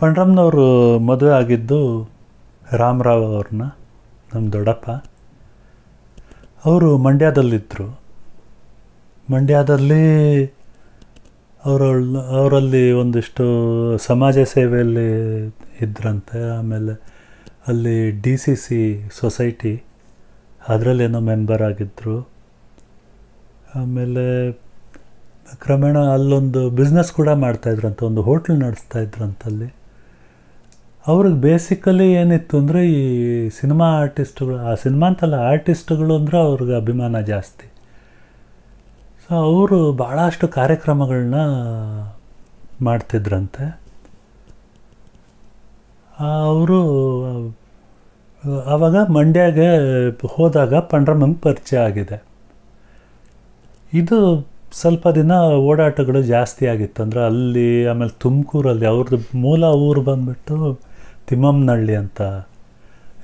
ಪಂಡ್ರಮ್ನವರು ಮದುವೆ ಆಗಿದ್ದು ರಾಮರಾವ್ ಅವ್ರನ್ನ ನಮ್ಮ ದೊಡ್ಡಪ್ಪ ಅವರು ಮಂಡ್ಯದಲ್ಲಿದ್ದರು ಮಂಡ್ಯದಲ್ಲಿ ಅವರ ಅವರಲ್ಲಿ ಒಂದಿಷ್ಟು ಸಮಾಜ ಸೇವೆಯಲ್ಲಿ ಇದ್ರಂತೆ ಆಮೇಲೆ ಅಲ್ಲಿ ಡಿ ಸಿ ಸಿ ಸೊಸೈಟಿ ಅದರಲ್ಲೇನೋ ಮೆಂಬರ್ ಆಗಿದ್ದರು ಆಮೇಲೆ ಕ್ರಮೇಣ ಅಲ್ಲೊಂದು ಬಿಸ್ನೆಸ್ ಕೂಡ ಮಾಡ್ತಾಯಿದ್ರಂತೆ ಒಂದು ಹೋಟ್ಲ್ ನಡೆಸ್ತಾ ಇದ್ರಂತಲ್ಲಿ ಅವ್ರಿಗೆ ಬೇಸಿಕಲಿ ಏನಿತ್ತು ಅಂದರೆ ಈ ಸಿನಿಮಾ ಆರ್ಟಿಸ್ಟ್ಗಳು ಆ ಸಿನಿಮಾ ಅಂತಲ್ಲ ಆರ್ಟಿಸ್ಟ್ಗಳು ಅಂದರೆ ಅವ್ರಿಗೆ ಅಭಿಮಾನ ಜಾಸ್ತಿ ಸೊ ಅವರು ಭಾಳಷ್ಟು ಕಾರ್ಯಕ್ರಮಗಳನ್ನ ಮಾಡ್ತಿದ್ರಂತೆ ಅವರು ಆವಾಗ ಮಂಡ್ಯಗೆ ಹೋದಾಗ ಪಂಡ್ರಮ್ಮಂಗೆ ಪರಿಚಯ ಆಗಿದೆ ಇದು ಸ್ವಲ್ಪ ದಿನ ಓಡಾಟಗಳು ಜಾಸ್ತಿ ಆಗಿತ್ತು ಅಂದರೆ ಅಲ್ಲಿ ಆಮೇಲೆ ತುಮಕೂರಲ್ಲಿ ಅವ್ರದ್ದು ಮೂಲ ಊರು ಬಂದ್ಬಿಟ್ಟು ತಿಮ್ಮಮ್ಮನಹಳ್ಳಿ ಅಂತ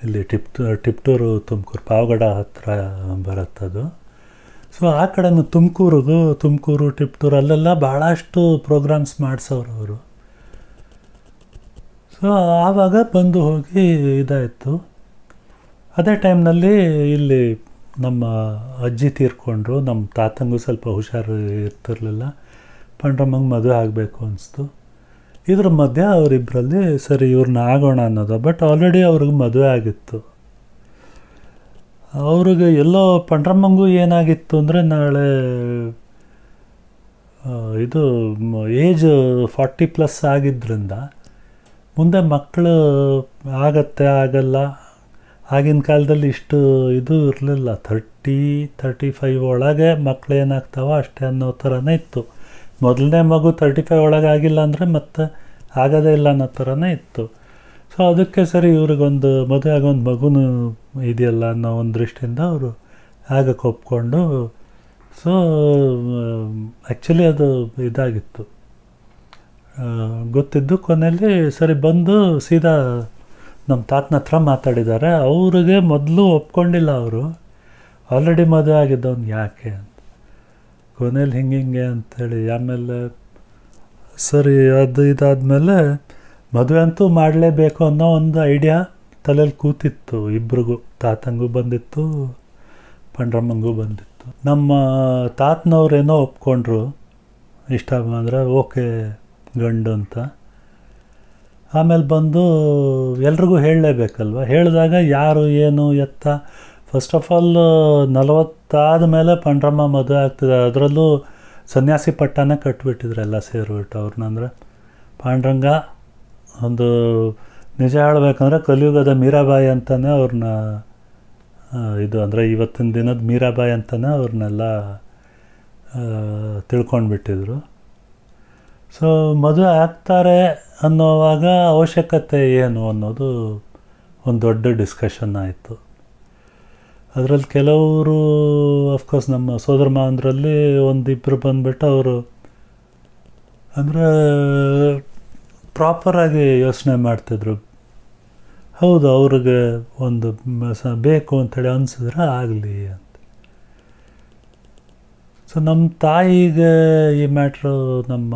ಇಲ್ಲಿ ಟಿಪ್ ಟಿಪ್ಟೂರು ತುಮಕೂರು ಪಾವಗಡ ಹತ್ತಿರ ಬರುತ್ತದು ಸೊ ಆ ಕಡೆನೂ ತುಮಕೂರಿಗೂ ತುಮಕೂರು ಟಿಪ್ಟೂರು ಅಲ್ಲೆಲ್ಲ ಭಾಳಷ್ಟು ಪ್ರೋಗ್ರಾಮ್ಸ್ ಮಾಡಿಸೋರು ಅವರು ಸೊ ಆವಾಗ ಬಂದು ಹೋಗಿ ಇದಾಯಿತು ಅದೇ ಟೈಮ್ನಲ್ಲಿ ಇಲ್ಲಿ ನಮ್ಮ ಅಜ್ಜಿ ತೀರ್ಕೊಂಡ್ರು ನಮ್ಮ ತಾತಂಗೂ ಸ್ವಲ್ಪ ಹುಷಾರು ಇರ್ತಿರ್ಲಿಲ್ಲ ಪಂಡ್ರಮ್ಮಂಗೆ ಮದುವೆ ಆಗಬೇಕು ಅನಿಸ್ತು ಇದ್ರ ಮಧ್ಯೆ ಅವರಿಬ್ಬರಲ್ಲಿ ಸರಿ ಇವ್ರನ್ನ ಆಗೋಣ ಅನ್ನೋದು ಬಟ್ ಆಲ್ರೆಡಿ ಅವ್ರಿಗೆ ಮದುವೆ ಆಗಿತ್ತು ಅವ್ರಿಗೆ ಎಲ್ಲೋ ಪಂಡ್ರಮ್ಮಂಗೂ ಏನಾಗಿತ್ತು ಅಂದರೆ ನಾಳೆ ಇದು ಏಜ್ ಫಾರ್ಟಿ ಪ್ಲಸ್ ಆಗಿದ್ದರಿಂದ ಮುಂದೆ ಮಕ್ಕಳು ಆಗತ್ತೆ ಆಗಲ್ಲ ಆಗಿನ ಕಾಲದಲ್ಲಿ ಇಷ್ಟು ಇದು ಇರಲಿಲ್ಲ ಥರ್ಟಿ ತರ್ಟಿ ಫೈವ್ ಒಳಗೆ ಮಕ್ಕಳು ಏನಾಗ್ತಾವೋ ಅಷ್ಟೇ ಅನ್ನೋ ಥರನೇ ಇತ್ತು ಮೊದಲನೇ ಮಗು ತರ್ಟಿ ಫೈವ್ ಒಳಗೆ ಆಗಿಲ್ಲ ಅಂದರೆ ಮತ್ತೆ ಆಗೋದೇ ಇಲ್ಲ ಅನ್ನೋ ಥರನೇ ಇತ್ತು ಸೊ ಅದಕ್ಕೆ ಸರಿ ಇವ್ರಿಗೊಂದು ಮದುವೆ ಆಗೊಂದು ಮಗುನು ಇದೆಯಲ್ಲ ಅನ್ನೋ ಒಂದು ದೃಷ್ಟಿಯಿಂದ ಅವರು ಆಗಕ್ಕೆ ಒಪ್ಕೊಂಡು ಸೊ ಆ್ಯಕ್ಚುಲಿ ಅದು ಇದಾಗಿತ್ತು ಗೊತ್ತಿದ್ದು ಕೊನೆಯಲ್ಲಿ ಸರಿ ಬಂದು ಸೀದಾ ನಮ್ಮ ತಾತನ ಹತ್ರ ಮಾತಾಡಿದ್ದಾರೆ ಅವ್ರಿಗೆ ಮೊದಲು ಒಪ್ಕೊಂಡಿಲ್ಲ ಅವರು ಆಲ್ರೆಡಿ ಮದುವೆ ಆಗಿದ್ದವನು ಯಾಕೆ ಅಂತ ಹಿಂಗೆ ಹಿಂಗೆ ಅಂಥೇಳಿ ಆಮೇಲೆ ಸರಿ ಅದು ಇದಾದಮೇಲೆ ಮದುವೆ ಅಂತೂ ಮಾಡಲೇಬೇಕು ಅನ್ನೋ ಒಂದು ಐಡಿಯಾ ತಲೆಯಲ್ಲಿ ಕೂತಿತ್ತು ಇಬ್ರಿಗೂ ತಾತಂಗೂ ಬಂದಿತ್ತು ಪಂಡ್ರಮ್ಮಂಗೂ ಬಂದಿತ್ತು ನಮ್ಮ ತಾತನವ್ರೇನೋ ಒಪ್ಕೊಂಡ್ರು ಇಷ್ಟ ಅಂದರೆ ಓಕೆ ಗಂಡು ಅಂತ ಆಮೇಲೆ ಬಂದು ಎಲ್ರಿಗೂ ಹೇಳಲೇಬೇಕಲ್ವ ಹೇಳಿದಾಗ ಯಾರು ಏನು ಎತ್ತ ಫಸ್ಟ್ ಆಫ್ ಆಲ್ ನಲವತ್ತಾದ ಮೇಲೆ ಪಂಡ್ರಮ್ಮ ಮದುವೆ ಆಗ್ತಿದೆ ಅದರಲ್ಲೂ ಸನ್ಯಾಸಿ ಪಟ್ಟನೇ ಕಟ್ಬಿಟ್ಟಿದ್ರು ಎಲ್ಲ ಸೇರಿಬಿಟ್ಟು ಅವ್ರನ್ನಂದ್ರೆ ಪಾಂಡ್ರಂಗ ಒಂದು ನಿಜ ಹೇಳಬೇಕಂದ್ರೆ ಕಲಿಯುಗದ ಮೀರಾಬಾಯಿ ಅಂತಲೇ ಅವ್ರನ್ನ ಇದು ಅಂದರೆ ಇವತ್ತಿನ ದಿನದ ಮೀರಾಬಾಯಿ ಅಂತಲೇ ಅವ್ರನ್ನೆಲ್ಲ ತಿಳ್ಕೊಂಡ್ಬಿಟ್ಟಿದ್ರು ಸೊ ಮದುವೆ ಆಗ್ತಾರೆ ಅನ್ನೋವಾಗ ಅವಶ್ಯಕತೆ ಏನು ಅನ್ನೋದು ಒಂದು ದೊಡ್ಡ ಡಿಸ್ಕಷನ್ ಆಯಿತು ಅದರಲ್ಲಿ ಕೆಲವರು ಆಫ್ಕೋರ್ಸ್ ನಮ್ಮ ಸೋದರ ಒಂದು ಇಬ್ಬರು ಬಂದುಬಿಟ್ಟು ಅವರು ಅಂದರೆ ಪ್ರಾಪರಾಗಿ ಯೋಚನೆ ಮಾಡ್ತಿದ್ರು ಹೌದು ಅವ್ರಿಗೆ ಒಂದು ಬೇಕು ಅಂಥೇಳಿ ಅನಿಸಿದ್ರೆ ಆಗಲಿ ಅಂತ ಸೊ ನಮ್ಮ ತಾಯಿಗೆ ಈ ಮ್ಯಾಟ್ರು ನಮ್ಮ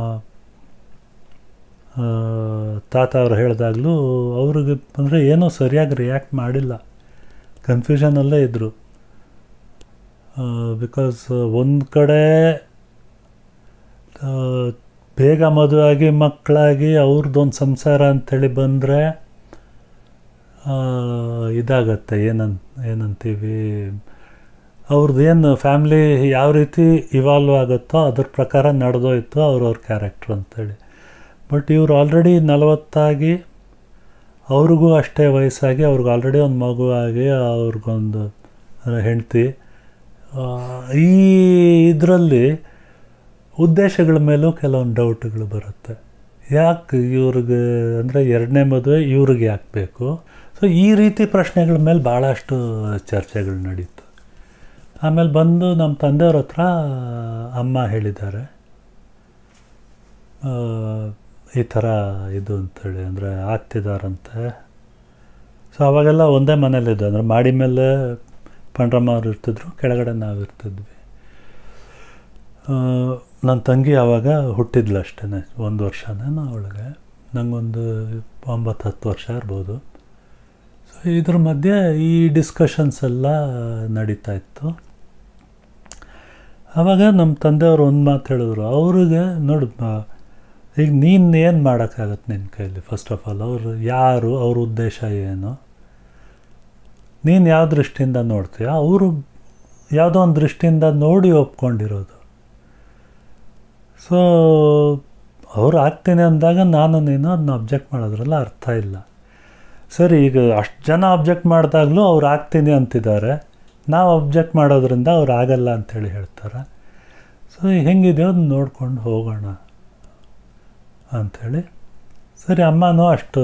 ತಾತ ಅವ್ರು ಹೇಳಿದಾಗಲೂ ಅವ್ರಿಗೆ ಅಂದರೆ ಏನೂ ಸರಿಯಾಗಿ ರಿಯಾಕ್ಟ್ ಮಾಡಿಲ್ಲ ಕನ್ಫ್ಯೂಷನಲ್ಲೇ ಇದ್ದರು ಬಿಕಾಸ್ ಒಂದು ಕಡೆ ಬೇಗ ಆಗಿ ಮಕ್ಕಳಾಗಿ ಅವ್ರದ್ದೊಂದು ಸಂಸಾರ ಅಂಥೇಳಿ ಬಂದರೆ ಇದಾಗತ್ತೆ ಏನನ್ ಏನಂತೀವಿ ಅವ್ರದ್ದು ಏನು ಫ್ಯಾಮ್ಲಿ ಯಾವ ರೀತಿ ಇವಾಲ್ವ್ ಆಗುತ್ತೋ ಅದ್ರ ಪ್ರಕಾರ ನಡೆದೋಯ್ತು ಅವ್ರವ್ರ ಕ್ಯಾರೆಕ್ಟ್ರ್ ಅಂಥೇಳಿ ಬಟ್ ಇವ್ರು ಆಲ್ರೆಡಿ ನಲವತ್ತಾಗಿ ಅವ್ರಿಗೂ ಅಷ್ಟೇ ವಯಸ್ಸಾಗಿ ಅವ್ರಿಗೆ ಆಲ್ರೆಡಿ ಒಂದು ಮಗು ಆಗಿ ಅವ್ರಿಗೊಂದು ಹೆಂಡ್ತಿ ಈ ಇದರಲ್ಲಿ ಉದ್ದೇಶಗಳ ಮೇಲೂ ಕೆಲವೊಂದು ಡೌಟ್ಗಳು ಬರುತ್ತೆ ಯಾಕೆ ಇವ್ರಿಗೆ ಅಂದರೆ ಎರಡನೇ ಮದುವೆ ಇವ್ರಿಗೆ ಯಾಕೆ ಬೇಕು ಸೊ ಈ ರೀತಿ ಪ್ರಶ್ನೆಗಳ ಮೇಲೆ ಭಾಳಷ್ಟು ಚರ್ಚೆಗಳು ನಡೀತು ಆಮೇಲೆ ಬಂದು ನಮ್ಮ ತಂದೆಯವ್ರ ಹತ್ರ ಅಮ್ಮ ಹೇಳಿದ್ದಾರೆ ಈ ಥರ ಇದು ಅಂಥೇಳಿ ಅಂದರೆ ಆಗ್ತಿದಾರಂತೆ ಸೊ ಅವಾಗೆಲ್ಲ ಒಂದೇ ಮನೇಲಿದ್ದು ಅಂದರೆ ಮಾಡಿ ಮೇಲೆ ಪಂಡ್ರಮ್ಮ ಅವರು ಇರ್ತಿದ್ರು ಕೆಳಗಡೆ ನಾವು ಇರ್ತಿದ್ವಿ ನನ್ನ ತಂಗಿ ಆವಾಗ ಹುಟ್ಟಿದ್ಲು ಅಷ್ಟೇ ಒಂದು ವರ್ಷನೇ ನಾ ಅವಳಿಗೆ ನನಗೊಂದು ಒಂಬತ್ತು ಹತ್ತು ವರ್ಷ ಇರ್ಬೋದು ಸೊ ಇದ್ರ ಮಧ್ಯೆ ಈ ಡಿಸ್ಕಷನ್ಸ್ ಎಲ್ಲ ನಡೀತಾ ಇತ್ತು ಆವಾಗ ನಮ್ಮ ತಂದೆಯವರು ಒಂದು ಮಾತು ಹೇಳಿದ್ರು ಅವ್ರಿಗೆ ನೋಡಿ ಈಗ ನೀನು ಏನು ಮಾಡೋಕ್ಕಾಗತ್ತೆ ನಿನ್ನ ಕೈಲಿ ಫಸ್ಟ್ ಆಫ್ ಆಲ್ ಅವರು ಯಾರು ಅವ್ರ ಉದ್ದೇಶ ಏನು ನೀನು ಯಾವ ದೃಷ್ಟಿಯಿಂದ ನೋಡ್ತೀಯ ಅವರು ಯಾವುದೋ ಒಂದು ದೃಷ್ಟಿಯಿಂದ ನೋಡಿ ಒಪ್ಕೊಂಡಿರೋದು ಸೊ ಅವ್ರು ಆಗ್ತೇನೆ ಅಂದಾಗ ನಾನು ನೀನು ಅದನ್ನ ಅಬ್ಜೆಕ್ಟ್ ಮಾಡೋದ್ರಲ್ಲ ಅರ್ಥ ಇಲ್ಲ ಸರಿ ಈಗ ಅಷ್ಟು ಜನ ಅಬ್ಜೆಕ್ಟ್ ಮಾಡಿದಾಗಲೂ ಅವ್ರು ಆಗ್ತೀನಿ ಅಂತಿದ್ದಾರೆ ನಾವು ಅಬ್ಜೆಕ್ಟ್ ಮಾಡೋದ್ರಿಂದ ಅವ್ರು ಆಗಲ್ಲ ಅಂಥೇಳಿ ಹೇಳ್ತಾರೆ ಸೊ ಹೆಂಗಿದೆಯೋ ಅದನ್ನ ನೋಡ್ಕೊಂಡು ಹೋಗೋಣ ಅಂಥೇಳಿ ಸರಿ ಅಮ್ಮನೂ ಅಷ್ಟು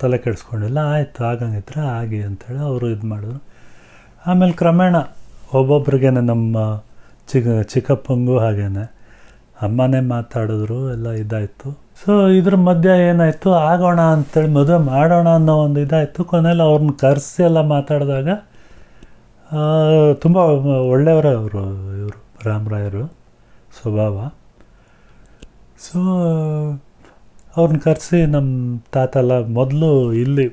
ತಲೆ ಕೆಡಿಸ್ಕೊಂಡಿಲ್ಲ ಆಯಿತು ಆಗಂಗಿದ್ರೆ ಆಗಿ ಅಂಥೇಳಿ ಅವರು ಇದು ಮಾಡಿದ್ರು ಆಮೇಲೆ ಕ್ರಮೇಣ ಒಬ್ಬೊಬ್ರಿಗೆ ನಮ್ಮ ಚಿಕ್ಕ ಚಿಕ್ಕಪ್ಪಂಗೂ ಹಾಗೇನೆ ಅಮ್ಮನೇ ಮಾತಾಡಿದ್ರು ಎಲ್ಲ ಇದಾಯಿತು ಸೊ ಇದ್ರ ಮಧ್ಯೆ ಏನಾಯಿತು ಆಗೋಣ ಅಂಥೇಳಿ ಮದುವೆ ಮಾಡೋಣ ಅನ್ನೋ ಒಂದು ಇದಾಯಿತು ಕೊನೆಯಲ್ಲಿ ಅವ್ರನ್ನ ಕರೆಸಿ ಎಲ್ಲ ಮಾತಾಡಿದಾಗ ತುಂಬ ಒಳ್ಳೆಯವರೇ ಅವರು ಇವರು ರಾಮರಾಯರು ಸ್ವಭಾವ ಸೊ ಅವ್ರನ್ನ ಕರೆಸಿ ನಮ್ಮ ತಾತ ಎಲ್ಲ ಮೊದಲು ಇಲ್ಲಿ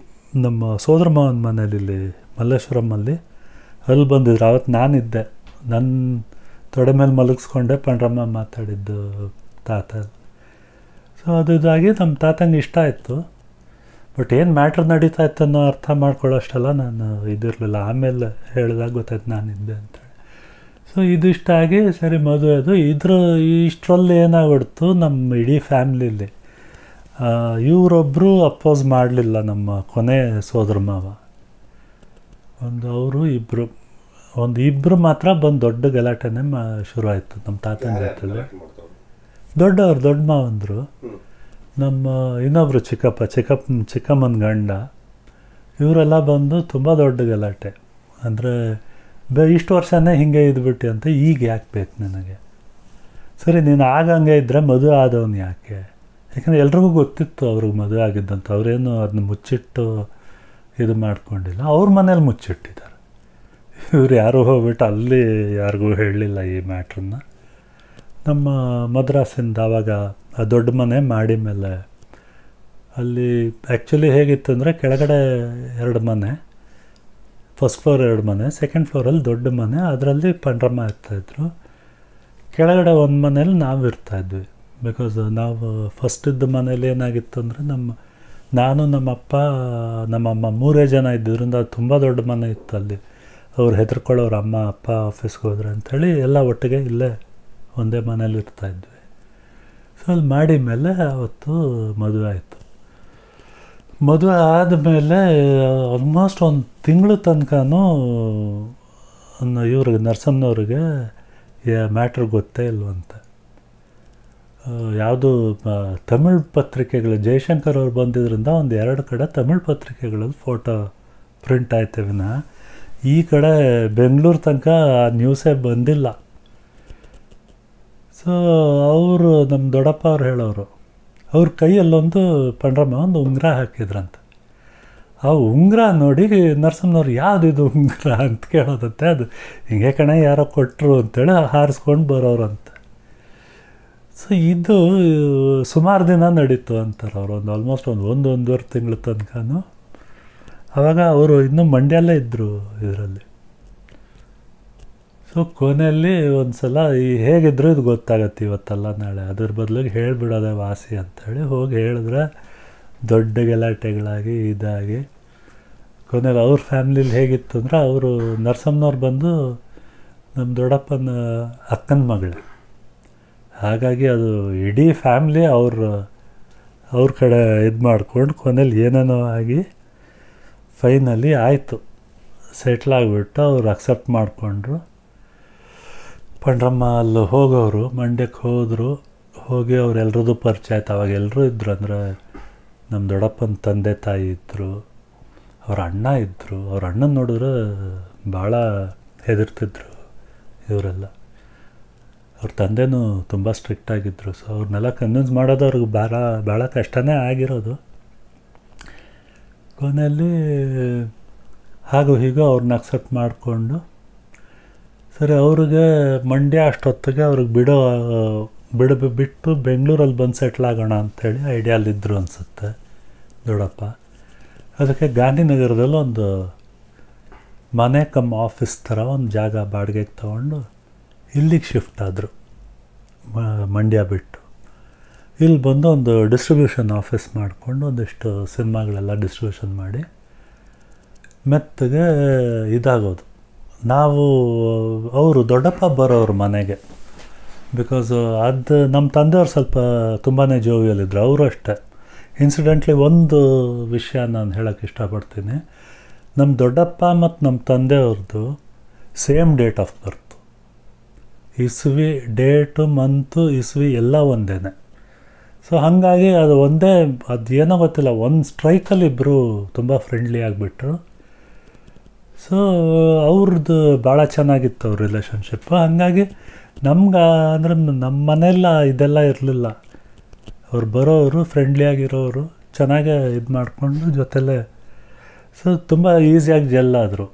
ನಮ್ಮ ಸೋದರ ಮಾವನ ಮನೇಲಿ ಇಲ್ಲಿ ಮಲ್ಲೇಶ್ವರಮ್ಮಲ್ಲಿ ಅಲ್ಲಿ ಬಂದಿದ್ರು ಅವತ್ತು ನಾನಿದ್ದೆ ನನ್ನ ತೊಡೆ ಮೇಲೆ ಮಲಗಿಸ್ಕೊಂಡೆ ಪಂಡ್ರಮ್ಮ ಮಾತಾಡಿದ್ದು ತಾತ ಸೊ ಅದು ಇದಾಗಿ ನಮ್ಮ ತಾತಂಗೆ ಇಷ್ಟ ಆಯಿತು ಬಟ್ ಏನು ಮ್ಯಾಟ್ರ್ ನಡೀತಾ ಇತ್ತು ಅನ್ನೋ ಅರ್ಥ ಮಾಡ್ಕೊಳ್ಳೋಷ್ಟೆಲ್ಲ ನಾನು ಇದಿರಲಿಲ್ಲ ಆಮೇಲೆ ಹೇಳಿದಾಗ ಗೊತ್ತಾಯ್ತು ನಾನಿದ್ದೆ ಅಂತ ಸೊ ಇದಿಷ್ಟಾಗಿ ಸರಿ ಮದುವೆ ಅದು ಇದ್ರ ಇಷ್ಟರಲ್ಲಿ ಏನಾಗ್ಬಿಡ್ತು ನಮ್ಮ ಇಡೀ ಫ್ಯಾಮ್ಲಿಲಿ ಇವರೊಬ್ಬರು ಅಪೋಸ್ ಮಾಡಲಿಲ್ಲ ನಮ್ಮ ಕೊನೆ ಸೋದರ ಮಾವ ಒಂದು ಅವರು ಇಬ್ಬರು ಒಂದು ಇಬ್ಬರು ಮಾತ್ರ ಬಂದು ದೊಡ್ಡ ಗಲಾಟೆನೇ ಮಾ ಶುರು ಆಯಿತು ನಮ್ಮ ತಾತನ ಜೊತೆಲಿ ದೊಡ್ಡವ್ರು ದೊಡ್ಡ ಮಾವಂದರು ನಮ್ಮ ಇನ್ನೊಬ್ಬರು ಚಿಕ್ಕಪ್ಪ ಚಿಕ್ಕಪ್ಪ ಚಿಕ್ಕಮ್ಮನ ಗಂಡ ಇವರೆಲ್ಲ ಬಂದು ತುಂಬ ದೊಡ್ಡ ಗಲಾಟೆ ಅಂದರೆ ಬ ಇಷ್ಟು ವರ್ಷನೇ ಹಿಂಗೆ ಇದ್ಬಿಟ್ಟು ಅಂತ ಈಗ ಯಾಕೆ ಬೇಕು ನನಗೆ ಸರಿ ನೀನು ಆಗಂಗೆ ಇದ್ದರೆ ಮದುವೆ ಆದವನು ಯಾಕೆ ಯಾಕಂದರೆ ಎಲ್ರಿಗೂ ಗೊತ್ತಿತ್ತು ಅವ್ರಿಗೆ ಮದುವೆ ಆಗಿದ್ದಂತ ಅವರೇನು ಅದನ್ನ ಮುಚ್ಚಿಟ್ಟು ಇದು ಮಾಡ್ಕೊಂಡಿಲ್ಲ ಅವ್ರ ಮನೇಲಿ ಮುಚ್ಚಿಟ್ಟಿದ್ದಾರೆ ಇವ್ರು ಯಾರು ಹೋಗ್ಬಿಟ್ಟು ಅಲ್ಲಿ ಯಾರಿಗೂ ಹೇಳಲಿಲ್ಲ ಈ ಮ್ಯಾಟ್ರನ್ನ ನಮ್ಮ ಮದ್ರಾಸಿಂದ ಆವಾಗ ಆ ದೊಡ್ಡ ಮನೆ ಮಾಡಿ ಮೇಲೆ ಅಲ್ಲಿ ಆ್ಯಕ್ಚುಲಿ ಹೇಗಿತ್ತು ಅಂದರೆ ಕೆಳಗಡೆ ಎರಡು ಮನೆ ಫಸ್ಟ್ ಫ್ಲೋರ್ ಎರಡು ಮನೆ ಸೆಕೆಂಡ್ ಫ್ಲೋರಲ್ಲಿ ದೊಡ್ಡ ಮನೆ ಅದರಲ್ಲಿ ಪಂಡ್ರಮ್ಮ ಇರ್ತಾಯಿದ್ರು ಕೆಳಗಡೆ ಒಂದು ಮನೇಲಿ ನಾವು ಇರ್ತಾಯಿದ್ವಿ ಬಿಕಾಸ್ ನಾವು ಇದ್ದ ಮನೇಲಿ ಏನಾಗಿತ್ತು ಅಂದರೆ ನಮ್ಮ ನಾನು ನಮ್ಮಪ್ಪ ನಮ್ಮಮ್ಮ ಮೂರೇ ಜನ ಇದ್ದಿದ್ರಿಂದ ಅದು ತುಂಬ ದೊಡ್ಡ ಮನೆ ಇತ್ತು ಅಲ್ಲಿ ಅವ್ರು ಹೆದರ್ಕೊಳ್ಳೋರು ಅಮ್ಮ ಅಪ್ಪ ಆಫೀಸ್ಗೆ ಹೋದ್ರೆ ಅಂಥೇಳಿ ಎಲ್ಲ ಒಟ್ಟಿಗೆ ಇಲ್ಲೇ ಒಂದೇ ಮನೇಲಿ ಇರ್ತಾಯಿದ್ವಿ ಸೊ ಅಲ್ಲಿ ಮಾಡಿದ ಮೇಲೆ ಅವತ್ತು ಮದುವೆ ಆಯಿತು ಮದುವೆ ಆದಮೇಲೆ ಆಲ್ಮೋಸ್ಟ್ ಒಂದು ತಿಂಗಳ ತನಕನೂ ಇವ್ರಿಗೆ ಯಾ ಮ್ಯಾಟ್ರ್ ಗೊತ್ತೇ ಇಲ್ವಂತ ಯಾವುದು ತಮಿಳ್ ಪತ್ರಿಕೆಗಳು ಜಯಶಂಕರ್ ಅವ್ರು ಬಂದಿದ್ದರಿಂದ ಒಂದು ಎರಡು ಕಡೆ ತಮಿಳ್ ಪತ್ರಿಕೆಗಳಲ್ಲಿ ಫೋಟೋ ಪ್ರಿಂಟ್ ಆಯ್ತು ವಿನ ಈ ಕಡೆ ಬೆಂಗಳೂರು ತನಕ ಆ ನ್ಯೂಸೇ ಬಂದಿಲ್ಲ ಸೊ ಅವರು ನಮ್ಮ ದೊಡ್ಡಪ್ಪ ಅವ್ರು ಹೇಳೋರು ಅವ್ರ ಕೈಯಲ್ಲೊಂದು ಪಂಡ್ರಮ್ಮ ಒಂದು ಉಂಗುರ ಹಾಕಿದ್ರಂತೆ ಆ ಉಂಗುರ ನೋಡಿ ನರಸಮ್ಮನವ್ರು ಇದು ಉಂಗುರ ಅಂತ ಕೇಳೋದಂತೆ ಅದು ಹಿಂಗೆ ಕಣ ಯಾರೋ ಕೊಟ್ಟರು ಅಂತೇಳಿ ಹಾರಿಸ್ಕೊಂಡು ಅಂತ ಸೊ ಇದು ಸುಮಾರು ದಿನ ನಡೀತು ಅಂತಾರೆ ಅವರು ಒಂದು ಆಲ್ಮೋಸ್ಟ್ ಒಂದು ಒಂದು ಒಂದೂವರೆ ತಿಂಗಳ ತನಕ ಆವಾಗ ಅವರು ಇನ್ನೂ ಮಂಡ್ಯಲ್ಲೇ ಇದ್ದರು ಇದರಲ್ಲಿ ಸೊ ಕೊನೆಯಲ್ಲಿ ಒಂದು ಸಲ ಈ ಹೇಗಿದ್ರೂ ಇದು ಗೊತ್ತಾಗತ್ತೆ ಇವತ್ತಲ್ಲ ನಾಳೆ ಅದ್ರ ಬದಲಿಗೆ ಹೇಳಿಬಿಡೋದೆ ವಾಸಿ ಅಂಥೇಳಿ ಹೋಗಿ ಹೇಳಿದ್ರೆ ದೊಡ್ಡ ಗಲಾಟೆಗಳಾಗಿ ಇದಾಗಿ ಕೊನೆಯಲ್ಲಿ ಅವ್ರ ಫ್ಯಾಮ್ಲಿಲಿ ಹೇಗಿತ್ತು ಅಂದ್ರೆ ಅವರು ನರ್ಸಮ್ಮನವ್ರು ಬಂದು ನಮ್ಮ ದೊಡ್ಡಪ್ಪನ ಅಕ್ಕನ ಮಗಳು ಹಾಗಾಗಿ ಅದು ಇಡೀ ಫ್ಯಾಮ್ಲಿ ಅವ್ರ ಅವ್ರ ಕಡೆ ಇದು ಮಾಡ್ಕೊಂಡು ಕೊನೆಯಲ್ಲಿ ಏನೇನೋ ಆಗಿ ಫೈನಲಿ ಆಯಿತು ಸೆಟ್ಲ್ ಆಗಿಬಿಟ್ಟು ಅವ್ರು ಅಕ್ಸೆಪ್ಟ್ ಮಾಡಿಕೊಂಡ್ರು ಪಂಡ್ರಮ್ಮ ಅಲ್ಲಿ ಹೋಗೋರು ಮಂಡ್ಯಕ್ಕೆ ಹೋದರು ಹೋಗಿ ಅವರೆಲ್ಲರದ್ದು ಪರಿಚಯ ಆಯ್ತು ಅವಾಗ ಎಲ್ಲರೂ ಇದ್ದರು ಅಂದರೆ ನಮ್ಮ ದೊಡ್ಡಪ್ಪನ ತಂದೆ ತಾಯಿ ಇದ್ದರು ಅವ್ರ ಅಣ್ಣ ಇದ್ದರು ಅವ್ರ ಅಣ್ಣನ ನೋಡಿದ್ರೆ ಭಾಳ ಹೆದರ್ತಿದ್ರು ಇವರೆಲ್ಲ ಅವ್ರ ತಂದೆನೂ ತುಂಬ ಸ್ಟ್ರಿಕ್ಟಾಗಿದ್ದರು ಸೊ ಅವ್ರನ್ನೆಲ್ಲ ಕನ್ವಿನ್ಸ್ ಮಾಡೋದು ಅವ್ರಿಗೆ ಭಾಳ ಭಾಳ ಕಷ್ಟನೇ ಆಗಿರೋದು ಕೊನೆಯಲ್ಲಿ ಹಾಗೂ ಹೀಗೂ ಅವ್ರನ್ನ ಅಕ್ಸೆಪ್ಟ್ ಮಾಡಿಕೊಂಡು ಸರಿ ಅವ್ರಿಗೆ ಮಂಡ್ಯ ಅಷ್ಟೊತ್ತಿಗೆ ಅವ್ರಿಗೆ ಬಿಡೋ ಬಿಡ ಬಿಟ್ಟು ಬೆಂಗಳೂರಲ್ಲಿ ಬಂದು ಸೆಟ್ಲಾಗೋಣ ಅಂಥೇಳಿ ಐಡಿಯಾಲಿದ್ದರು ಅನಿಸುತ್ತೆ ದೊಡ್ಡಪ್ಪ ಅದಕ್ಕೆ ಗಾಂಧಿನಗರದಲ್ಲೂ ಒಂದು ಮನೆ ಕಮ್ ಆಫೀಸ್ ಥರ ಒಂದು ಜಾಗ ಬಾಡಿಗೆಗೆ ತೊಗೊಂಡು ಇಲ್ಲಿಗೆ ಶಿಫ್ಟ್ ಆದರು ಮಂಡ್ಯ ಬಿಟ್ಟು ಇಲ್ಲಿ ಬಂದು ಒಂದು ಡಿಸ್ಟ್ರಿಬ್ಯೂಷನ್ ಆಫೀಸ್ ಮಾಡಿಕೊಂಡು ಒಂದಿಷ್ಟು ಸಿನಿಮಾಗಳೆಲ್ಲ ಡಿಸ್ಟ್ರಿಬ್ಯೂಷನ್ ಮಾಡಿ ಮೆತ್ತಗೆ ಇದಾಗೋದು ನಾವು ಅವರು ದೊಡ್ಡಪ್ಪ ಬರೋರು ಮನೆಗೆ ಬಿಕಾಸ್ ಅದು ನಮ್ಮ ತಂದೆಯವರು ಸ್ವಲ್ಪ ತುಂಬಾ ಜೋವಿಯಲ್ಲಿದ್ದರು ಅವರು ಅಷ್ಟೇ ಇನ್ಸಿಡೆಂಟ್ಲಿ ಒಂದು ವಿಷಯ ನಾನು ಹೇಳೋಕ್ಕೆ ಇಷ್ಟಪಡ್ತೀನಿ ನಮ್ಮ ದೊಡ್ಡಪ್ಪ ಮತ್ತು ನಮ್ಮ ತಂದೆಯವ್ರದ್ದು ಸೇಮ್ ಡೇಟ್ ಆಫ್ ಬರ್ತ್ ಇಸ್ವಿ ಡೇಟು ಮಂತು ಇಸ್ವಿ ಎಲ್ಲ ಒಂದೇ ಸೊ ಹಾಗಾಗಿ ಅದು ಒಂದೇ ಅದು ಏನೋ ಗೊತ್ತಿಲ್ಲ ಒಂದು ಸ್ಟ್ರೈಕಲ್ಲಿ ಇಬ್ಬರು ತುಂಬ ಫ್ರೆಂಡ್ಲಿ ಆಗಿಬಿಟ್ರು ಸೊ ಅವ್ರದ್ದು ಭಾಳ ಚೆನ್ನಾಗಿತ್ತು ಅವ್ರ ರಿಲೇಷನ್ಶಿಪ್ಪು ಹಂಗಾಗಿ ನಮ್ಗೆ ಅಂದರೆ ನಮ್ಮ ಮನೆಯೆಲ್ಲ ಇದೆಲ್ಲ ಇರಲಿಲ್ಲ ಅವ್ರು ಬರೋರು ಫ್ರೆಂಡ್ಲಿಯಾಗಿರೋರು ಚೆನ್ನಾಗೇ ಇದು ಮಾಡಿಕೊಂಡು ಜೊತೆಲೇ ಸೊ ತುಂಬ ಈಸಿಯಾಗಿ ಜೆಲ್ಲಾದರು